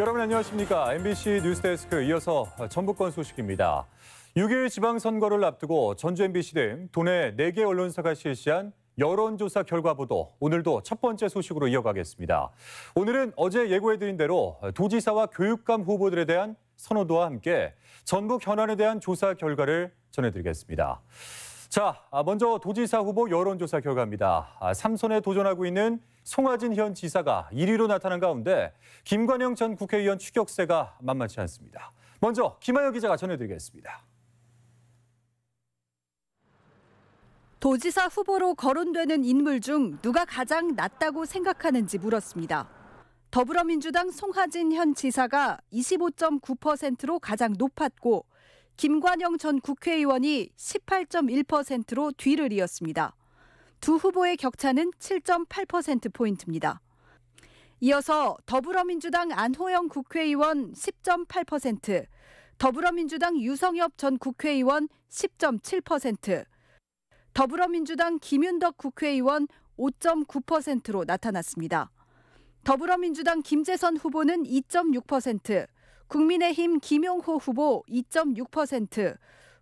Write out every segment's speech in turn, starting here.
여러분 안녕하십니까. MBC 뉴스데스크 이어서 전북권 소식입니다. 6일 지방선거를 앞두고 전주 MBC 등 도내 4개 언론사가 실시한 여론조사 결과 보도 오늘도 첫 번째 소식으로 이어가겠습니다. 오늘은 어제 예고해드린 대로 도지사와 교육감 후보들에 대한 선호도와 함께 전북 현안에 대한 조사 결과를 전해드리겠습니다. 자, 아, 먼저 도지사 후보 여론조사 결과입니다. 아, 삼선에 도전하고 있는 송하진 현 지사가 1위로 나타난 가운데 김관영 전 국회의원 추격세가 만만치 않습니다. 먼저 김하여 기자가 전해드리겠습니다. 도지사 후보로 거론되는 인물 중 누가 가장 낫다고 생각하는지 물었습니다. 더불어민주당 송하진 현 지사가 25.9%로 가장 높았고 김관영 전 국회의원이 18.1%로 뒤를 이었습니다. 두 후보의 격차는 7.8%포인트입니다. 이어서 더불어민주당 안호영 국회의원 10.8%, 더불어민주당 유성엽 전 국회의원 10.7%, 더불어민주당 김윤덕 국회의원 5.9%로 나타났습니다. 더불어민주당 김재선 후보는 2.6%, 국민의힘 김용호 후보 2.6%,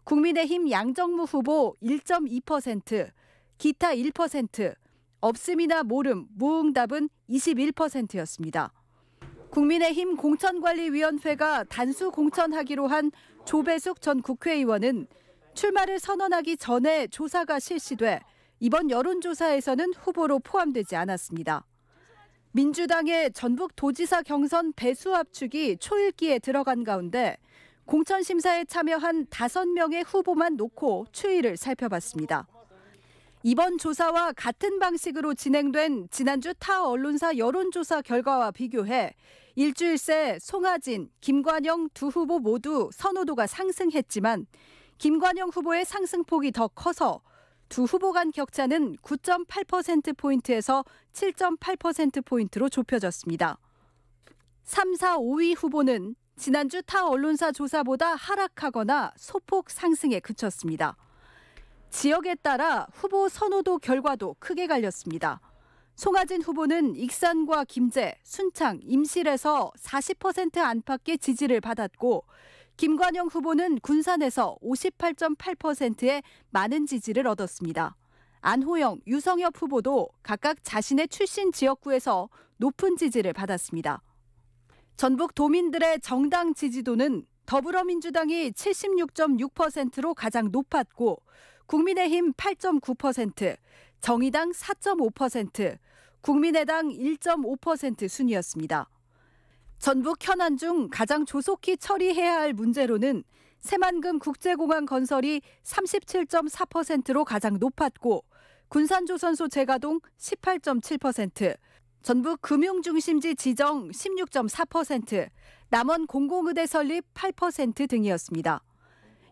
국민의힘 양정무 후보 1.2%, 기타 1%, 없음이나 모름, 무응답은 21%였습니다. 국민의힘 공천관리위원회가 단수 공천하기로 한 조배숙 전 국회의원은 출마를 선언하기 전에 조사가 실시돼 이번 여론조사에서는 후보로 포함되지 않았습니다. 민주당의 전북 도지사 경선 배수 압축이 초읽기에 들어간 가운데 공천 심사에 참여한 다섯 명의 후보만 놓고 추이를 살펴봤습니다. 이번 조사와 같은 방식으로 진행된 지난주 타 언론사 여론조사 결과와 비교해 일주일 새 송하진, 김관영 두 후보 모두 선호도가 상승했지만 김관영 후보의 상승폭이 더 커서 두 후보 간 격차는 9.8%포인트에서 7.8%포인트로 좁혀졌습니다. 3, 4, 5위 후보는 지난주 타 언론사 조사보다 하락하거나 소폭 상승에 그쳤습니다. 지역에 따라 후보 선호도 결과도 크게 갈렸습니다. 송하진 후보는 익산과 김제, 순창, 임실에서 40% 안팎의 지지를 받았고 김관영 후보는 군산에서 58.8%의 많은 지지를 얻었습니다. 안호영, 유성엽 후보도 각각 자신의 출신 지역구에서 높은 지지를 받았습니다. 전북 도민들의 정당 지지도는 더불어민주당이 76.6%로 가장 높았고 국민의힘 8.9%, 정의당 4.5%, 국민의당 1.5% 순이었습니다. 전북 현안 중 가장 조속히 처리해야 할 문제로는 새만금 국제공항 건설이 37.4%로 가장 높았고 군산조선소 재가동 18.7%, 전북 금융중심지 지정 16.4%, 남원 공공의대 설립 8% 등이었습니다.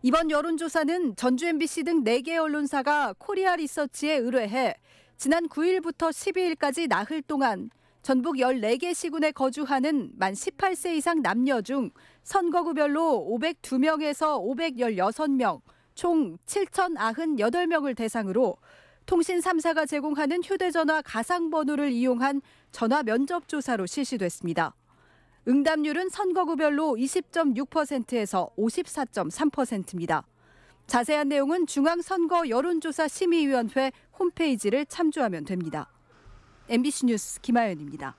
이번 여론조사는 전주 MBC 등 4개 언론사가 코리아 리서치에 의뢰해 지난 9일부터 12일까지 나흘 동안 전북 14개 시군에 거주하는 만 18세 이상 남녀 중 선거구별로 502명에서 516명, 총 7,098명을 대상으로 통신 3사가 제공하는 휴대전화 가상번호를 이용한 전화 면접 조사로 실시됐습니다. 응답률은 선거구별로 20.6%에서 54.3%입니다. 자세한 내용은 중앙선거 여론조사 심의위원회 홈페이지를 참조하면 됩니다. MBC 뉴스 김아연입니다.